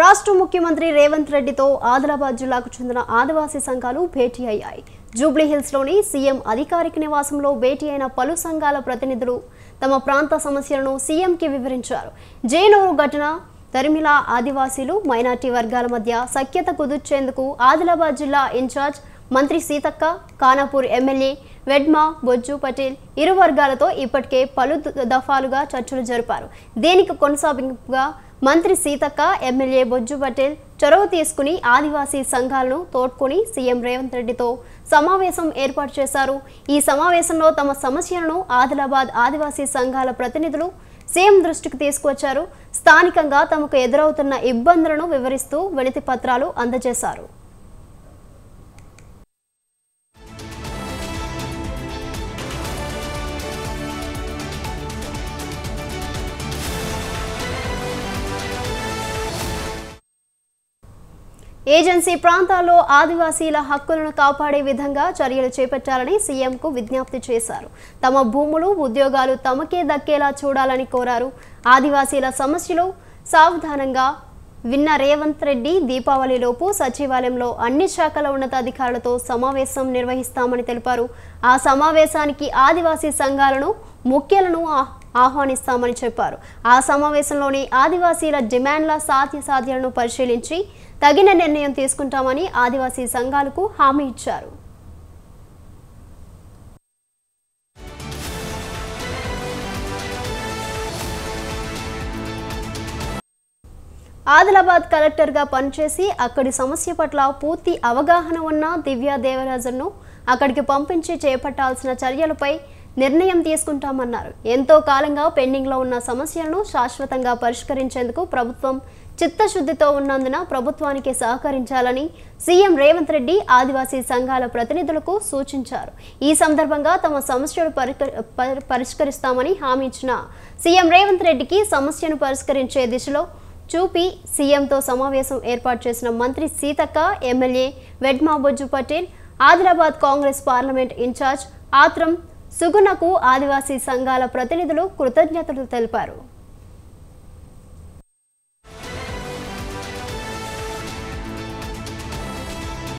రాష్ట్ర ముఖ్యమంత్రి రేవంత్ రెడ్డితో ఆదిలాబాద్ జిల్లాకు చెందిన ఆదివాసీ సంఘాలు భేటీ అయ్యాయి జూబ్లీహిల్స్లోని సీఎం అధికారిక నివాసంలో భేటీ అయిన పలు సంఘాల ప్రతినిధులు తమ ప్రాంత సమస్యలను సీఎంకి వివరించారు జైనూరు ఘటన తరిమిళ ఆదివాసీలు మైనార్టీ వర్గాల మధ్య సఖ్యత కుదుర్చేందుకు ఆదిలాబాద్ జిల్లా ఇన్ఛార్జ్ మంత్రి సీతక్క కానాపూర్ ఎమ్మెల్యే వెడ్మా బొజ్జు పటేల్ ఇరు వర్గాలతో ఇప్పటికే పలు దఫాలుగా చర్చలు జరిపారు దీనికి కొనసాగింపుగా మంత్రి సీతక్క ఎమ్మెల్యే బొజ్జు పటేల్ చొరవ తీసుకుని ఆదివాసీ సంఘాలను తోడ్కొని సీఎం రేవంత్ రెడ్డితో సమావేశం ఏర్పాటు చేశారు ఈ సమావేశంలో తమ సమస్యలను ఆదిలాబాద్ ఆదివాసీ సంఘాల ప్రతినిధులు సీఎం దృష్టికి తీసుకువచ్చారు స్థానికంగా తమకు ఎదురవుతున్న ఇబ్బందులను వివరిస్తూ వినతి పత్రాలు అందజేశారు ఏజెన్సీ ప్రాంతాల్లో ఆదివాసీల హక్కులను కాపాడే విధంగా చర్యలు చేపట్టాలని సీఎంకు విజ్ఞప్తి చేశారు తమ భూములు ఉద్యోగాలు తమకే దక్కేలా చూడాలని కోరారు ఆదివాసీల సమస్యలు సావధానంగా విన్న రేవంత్ రెడ్డి దీపావళిలోపు సచివాలయంలో అన్ని శాఖల ఉన్నతాధికారులతో సమావేశం నిర్వహిస్తామని తెలిపారు ఆ సమావేశానికి ఆదివాసీ సంఘాలను ముఖ్యలను ఆహ్వానిస్తామని చెప్పారు ఆ సమావేశంలోని ఆదివాసీల డిమాండ్ల సాధ్యాలను పరిశీలించి తగిన నిర్ణయం తీసుకుంటామని ఆదివాసీ సంఘాలకు హామీ ఇచ్చారు ఆదిలాబాద్ కలెక్టర్గా పనిచేసి అక్కడి సమస్య పట్ల పూర్తి అవగాహన ఉన్న దివ్యా దేవరాజన్ను అక్కడికి పంపించి చేపట్టాల్సిన చర్యలపై నిర్ణయం తీసుకుంటామన్నారు ఎంతో కాలంగా పెండింగ్లో ఉన్న సమస్యలను శాశ్వతంగా పరిష్కరించేందుకు ప్రభుత్వం చిత్తశుద్ధితో ఉన్నందున ప్రభుత్వానికి సహకరించాలని సీఎం రేవంత్ రెడ్డి ఆదివాసీ సంఘాల ప్రతినిధులకు సూచించారు ఈ సందర్భంగా తమ సమస్యలు పరిష్కరిస్తామని హామీ ఇచ్చిన సీఎం రేవంత్ రెడ్డికి సమస్యను పరిష్కరించే దిశలో చూపి సీఎంతో సమావేశం ఏర్పాటు చేసిన మంత్రి Seethakka MLA వెడ్మాబొజ్జు Patel Adilabad Congress parliament incharge ఆత్రం సుగుణకు ఆదివాసీ సంఘాల ప్రతినిధులు కృతజ్ఞతలు తెలిపారు